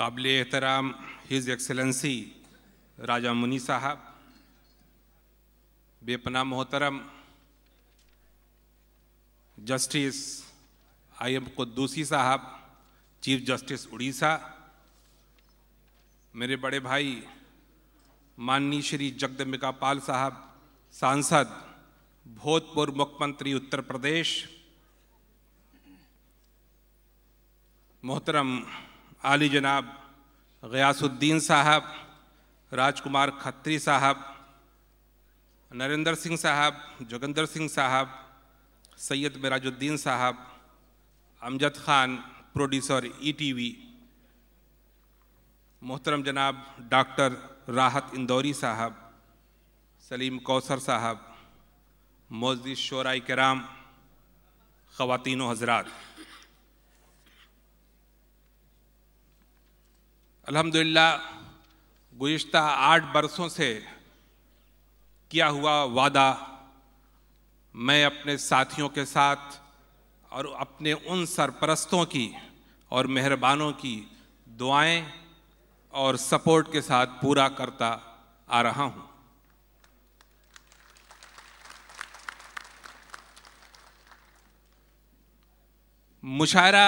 काबिल एहतराम his excellency राजा मुनी साहब बेपना मोहतरम जस्टिस आई एम कुद्दूसी साहब चीफ जस्टिस उड़ीसा मेरे बड़े भाई माननीय श्री जगदम्बिका पाल साहब सांसद भूतपूर्व मुख्यमंत्री उत्तर प्रदेश मोहतरम आली जनाब गयासुद्दीन साहब राजकुमार खत्री साहब नरेंद्र सिंह साहब जोगंदर सिंह साहब सैयद मिराजुद्दीन साहब Amjad Khan producer ETV e मोहतरम जनाब डॉक्टर राहत इंदौरी साहब सलीम कौसर साहब मोजी शोरा कराम ख़वातिन हजरात अल्हम्दुलिल्लाह गुज्त आठ बरसों से किया हुआ वादा मैं अपने साथियों के साथ और अपने उन सरपरस्तों की और मेहरबानों की दुआएं और सपोर्ट के साथ पूरा करता आ रहा हूं मुशायरा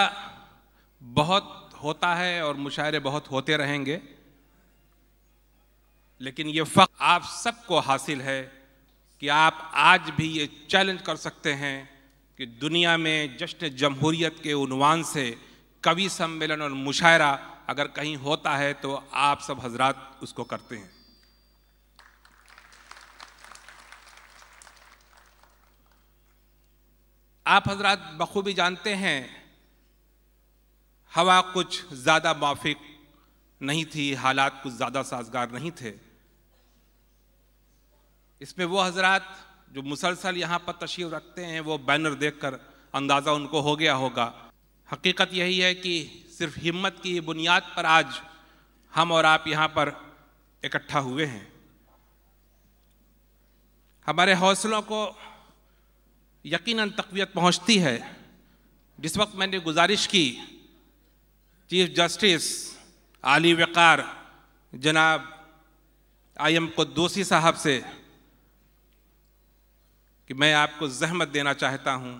बहुत होता है और मुशायरे बहुत होते रहेंगे लेकिन ये फ़र्क आप सबको हासिल है कि आप आज भी ये चैलेंज कर सकते हैं कि दुनिया में जश्न जमहूरीत के उनवान से कवि सम्मेलन और मुशायरा अगर कहीं होता है तो आप सब हजरात उसको करते हैं आप हजरात बखूबी जानते हैं हवा कुछ ज़्यादा माफिक नहीं थी हालात कुछ ज़्यादा साजगार नहीं थे इसमें वो हजरत जो मुसलसल यहाँ पर तशरीफ रखते हैं वो बैनर देखकर अंदाज़ा उनको हो गया होगा हकीकत यही है कि सिर्फ हिम्मत की बुनियाद पर आज हम और आप यहाँ पर इकट्ठा हुए हैं हमारे हौसलों को यकीनन तकवीत पहुँचती है जिस वक्त मैंने गुजारिश की चीफ जस्टिस आली वक़ार जनाब आई एम कुद्दूसी साहब से कि मैं आपको जहमत देना चाहता हूँ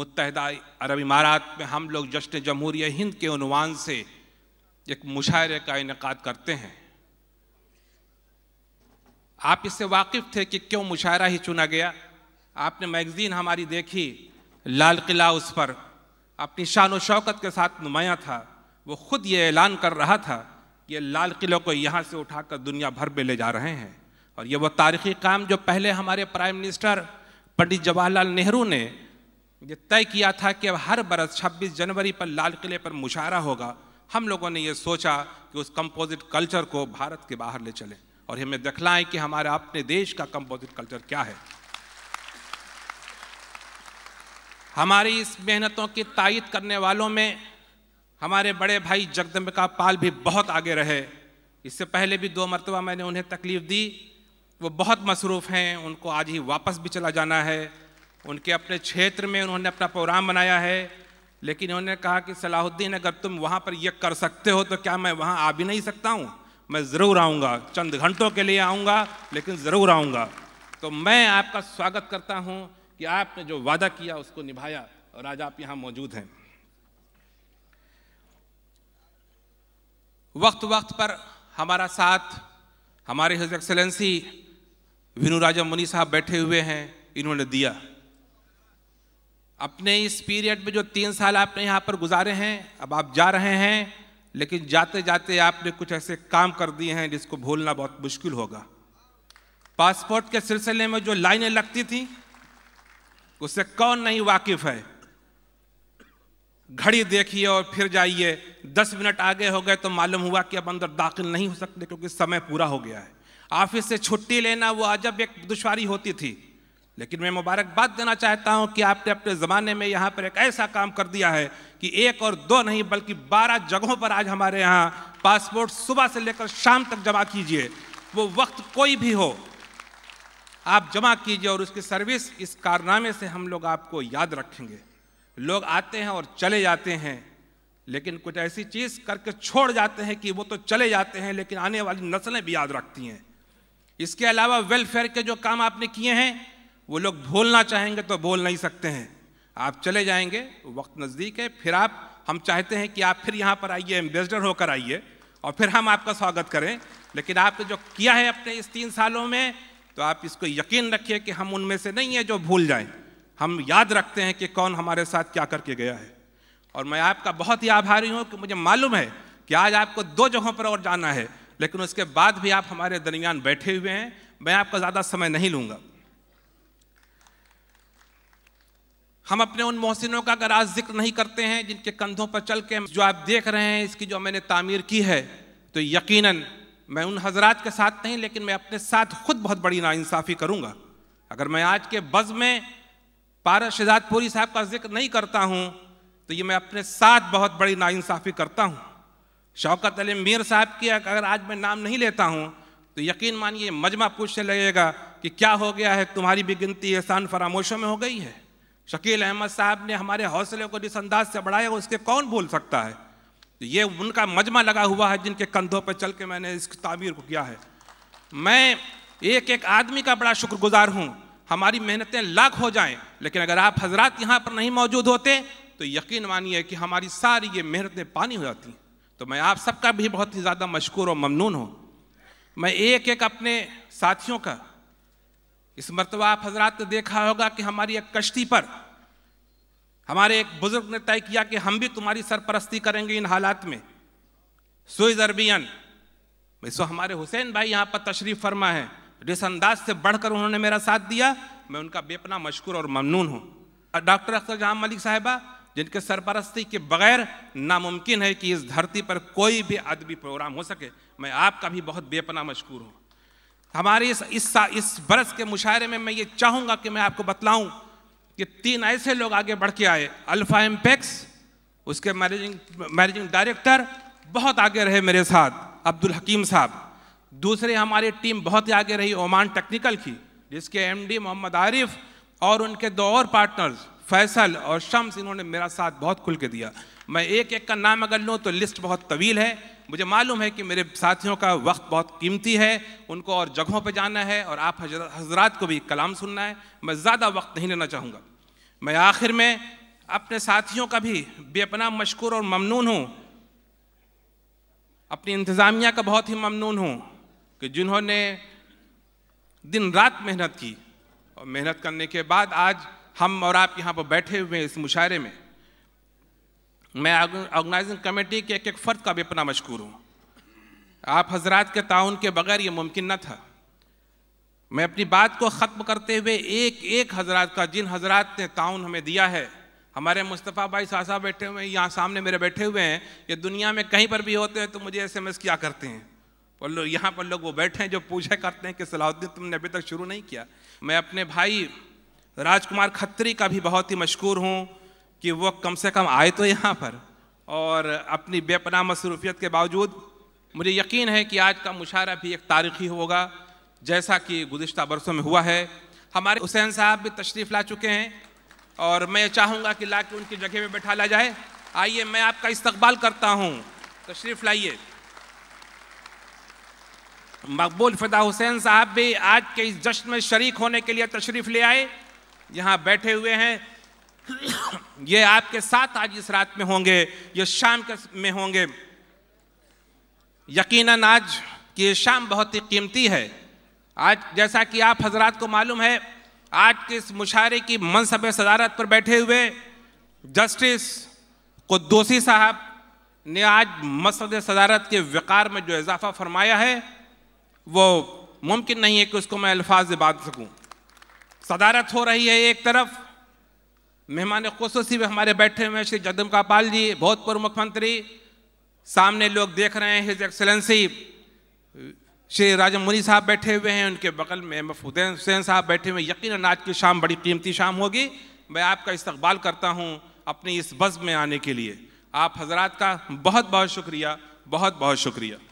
मुतहदा अरब इमारात में हम लोग जश्न जमहूरी हिंद के अनवान से एक मुशायरे का इनका करते हैं आप इससे वाकिफ़ थे कि क्यों मुशायरा ही चुना गया आपने मैगज़ीन हमारी देखी लाल किला उस पर अपनी शान व शौकत के साथ नुमाया था वो खुद ये ऐलान कर रहा था कि लाल किले को यहाँ से उठाकर दुनिया भर में ले जा रहे हैं और ये वो तारीखी काम जो पहले हमारे प्राइम मिनिस्टर पंडित जवाहरलाल नेहरू ने ये तय किया था कि अब हर बरस 26 जनवरी पर लाल किले पर मुशायरा होगा हम लोगों ने ये सोचा कि उस कंपोजिट कल्चर को भारत के बाहर ले चलें और हमें दिखलाएं कि हमारा अपने देश का कंपोजिट कल्चर क्या है हमारी इस मेहनतों की तायद करने वालों में हमारे बड़े भाई जगदम्बिका पाल भी बहुत आगे रहे इससे पहले भी दो मरतबा मैंने उन्हें तकलीफ़ दी वो बहुत मसरूफ़ हैं उनको आज ही वापस भी चला जाना है उनके अपने क्षेत्र में उन्होंने अपना प्रोग्राम बनाया है लेकिन उन्होंने कहा कि सलाहुद्दीन अगर तुम वहाँ पर यह कर सकते हो तो क्या मैं वहाँ आ भी नहीं सकता हूँ मैं ज़रूर आऊँगा चंद घंटों के लिए आऊँगा लेकिन ज़रूर आऊँगा तो मैं आपका स्वागत करता हूँ कि आपने जो वादा किया उसको निभाया और आज आप यहाँ मौजूद हैं वक्त वक्त पर हमारा साथ हमारे हज एक्सलेंसी विनु राजा मुनि साहब बैठे हुए हैं इन्होंने दिया अपने इस पीरियड में जो तीन साल आपने यहाँ पर गुजारे हैं अब आप जा रहे हैं लेकिन जाते जाते आपने कुछ ऐसे काम कर दिए हैं जिसको भूलना बहुत मुश्किल होगा पासपोर्ट के सिलसिले में जो लाइनें लगती थी उससे कौन नहीं वाकिफ है घड़ी देखिए और फिर जाइए दस मिनट आगे हो गए तो मालूम हुआ कि अब अंदर दाखिल नहीं हो सकते क्योंकि समय पूरा हो गया है ऑफिस से छुट्टी लेना वो अजब एक दुशारी होती थी लेकिन मैं मुबारकबाद देना चाहता हूं कि आपने अपने ज़माने में यहाँ पर एक ऐसा काम कर दिया है कि एक और दो नहीं बल्कि बारह जगहों पर आज हमारे यहाँ पासपोर्ट सुबह से लेकर शाम तक जमा कीजिए वो वक्त कोई भी हो आप जमा कीजिए और उसकी सर्विस इस कारनामे से हम लोग आपको याद रखेंगे लोग आते हैं और चले जाते हैं लेकिन कुछ ऐसी चीज करके छोड़ जाते हैं कि वो तो चले जाते हैं लेकिन आने वाली नस्लें भी याद रखती हैं इसके अलावा वेलफेयर के जो काम आपने किए हैं वो लोग भूलना चाहेंगे तो भूल नहीं सकते हैं आप चले जाएंगे वक्त नज़दीक है फिर आप हम चाहते हैं कि आप फिर यहाँ पर आइए एम्बेसडर होकर आइए और फिर हम आपका स्वागत करें लेकिन आपने जो किया है अपने इस तीन सालों में तो आप इसको यकीन रखिए कि हम उनमें से नहीं है जो भूल जाएं हम याद रखते हैं कि कौन हमारे साथ क्या करके गया है और मैं आपका बहुत ही आभारी हूँ कि मुझे मालूम है कि आज आपको दो जगहों पर और जाना है लेकिन उसके बाद भी आप हमारे दरमियान बैठे हुए हैं मैं आपका ज़्यादा समय नहीं लूँगा हम अपने उन मोहसिनों का अगर आज जिक्र नहीं करते हैं जिनके कंधों पर चल के जो आप देख रहे हैं इसकी जो मैंने तामीर की है तो यकीनन मैं उन हजरात के साथ नहीं लेकिन मैं अपने साथ खुद बहुत बड़ी नाइंसाफ़ी करूँगा अगर मैं आज के बज़ में पारा शहजादपुरी साहब का जिक्र नहीं करता हूँ तो ये मैं अपने साथ बहुत बड़ी नाइंसाफ़ी करता हूँ शौकत अली मीर साहब की अगर आज मैं नाम नहीं लेता हूँ तो यकीन मानिए मजमा पूछने लगेगा कि क्या हो गया है तुम्हारी भी गिनती एहसान फरामोशों में हो गई है शकील अहमद साहब ने हमारे हौसले को जिस अंदाज से बढ़ाया उसके कौन भूल सकता है तो ये उनका मजमा लगा हुआ है जिनके कंधों पर चल के मैंने इस तामीर को किया है मैं एक एक आदमी का बड़ा शुक्रगुजार हूँ हमारी मेहनतें लाख हो जाएं लेकिन अगर आप हजरात यहाँ पर नहीं मौजूद होते तो यकीन मानिए कि हमारी सारी ये मेहनतें पानी हो जाती तो मैं आप सबका भी बहुत ही ज़्यादा मशहूर और ममनून हूँ मैं एक एक अपने साथियों का इस मरतबा आप हजरात ने देखा होगा कि हमारी एक कश्ती पर हमारे एक बुजुर्ग ने तय किया कि हम भी तुम्हारी सरपरस्ती करेंगे इन हालात में सुइज अरबियन इसको हमारे हुसैन भाई यहाँ पर तशरीफ़ फरमा है जिस अंदाज से बढ़कर उन्होंने मेरा साथ दिया मैं उनका बेपना मशकूर और ममनून हूँ डॉक्टर अख्तर जहाँ मलिक साहिबा जिनके सरपरस्ती के बगैर नामुमकिन है कि इस धरती पर कोई भी अदबी प्रोग्राम हो सके मैं आपका भी बहुत बेपना मशकूर हूँ हमारे इस इस इस बरस के मुशायरे में मैं ये चाहूँगा कि मैं आपको बतलाऊँ कि तीन ऐसे लोग आगे बढ़ के आए अल्फ़ा एम्पेक्स उसके मैनेजिंग मैनेजिंग डायरेक्टर बहुत आगे रहे मेरे साथ अब्दुल हकीम साहब दूसरे हमारी टीम बहुत ही आगे रही ओमान टेक्निकल की जिसके एमडी मोहम्मद आरिफ और उनके दो और पार्टनर्स फैसल और शम्स इन्होंने मेरा साथ बहुत खुल के दिया मैं एक एक का नाम अगर लूँ तो लिस्ट बहुत तवील है मुझे मालूम है कि मेरे साथियों का वक्त बहुत कीमती है उनको और जगहों पर जाना है और आप हजरात को भी कलाम सुनना है मैं ज़्यादा वक्त नहीं लेना चाहूँगा मैं आखिर में अपने साथियों का भी बेपना मशहूर और ममनून हूँ अपनी इंतज़ामिया का बहुत ही ममनून हूँ कि जिन्होंने दिन रात मेहनत की और मेहनत करने के बाद आज हम और आप यहाँ पर बैठे हुए हैं इस मुशायरे में मैं ऑर्गेनाइजिंग कमेटी के एक एक फ़र्द का भी अपना मशहूर हूँ आप हजरात के ताउन के बगैर ये मुमकिन न था मैं अपनी बात को ख़त्म करते हुए एक एक हजरात का जिन हजरात ने ताउन हमें दिया है हमारे मुस्तफ़ा भाई साहब बैठे हुए हैं यहाँ सामने मेरे बैठे हुए हैं ये दुनिया में कहीं पर भी होते हैं तो मुझे एस एम एस किया करते हैं और लोग यहाँ पर लोग वो बैठे हैं जो पूछा करते हैं कि सलाहुद्दीन तुमने अभी तक शुरू नहीं किया मैं अपने भाई राजकुमार खत्री का भी बहुत ही मशहूर हूँ कि वो कम से कम आए तो यहाँ पर और अपनी बेपना मसरूफियत के बावजूद मुझे यकीन है कि आज का मुशारा भी एक तारीखी होगा जैसा कि गुज्त बरसों में हुआ है हमारे हुसैन साहब भी तशरीफ़ ला चुके हैं और मैं चाहूँगा कि ला के उनकी जगह में बैठा ला जाए आइए मैं आपका इस्तबाल करता हूँ तशरीफ़ लाइए मकबूल फ़िदा हुसैन साहब भी आज के इस जश्न में शरीक होने के लिए तशरीफ़ ले आए यहाँ बैठे हुए हैं ये आपके साथ आज इस रात में होंगे ये शाम के में होंगे यकीनन आज की ये शाम बहुत ही कीमती है आज जैसा कि आप हजरात को मालूम है आज के इस मुशारे की मनसब सदारत पर बैठे हुए जस्टिस कुदोसी साहब ने आज मसद सदारत के वक़ार में जो इजाफ़ा फरमाया है वो मुमकिन नहीं है कि उसको मैं अल्फाज बांध सकूँ सदारत हो रही है एक तरफ मेहमान खसूसी में हमारे बैठे हुए श्री का पाल जी बहुत पूर्व मुख्यमंत्री सामने लोग देख रहे हैं हिज एक्सलेंसी श्री राजा मुनि साहब बैठे हुए हैं उनके बगल में मफूदैन हुसैन साहब बैठे हुए यकीन आज की शाम बड़ी कीमती शाम होगी मैं आपका इस्तकबाल करता हूँ अपनी इस बज़ में आने के लिए आप हजरात का बहुत बहुत शुक्रिया बहुत बहुत शुक्रिया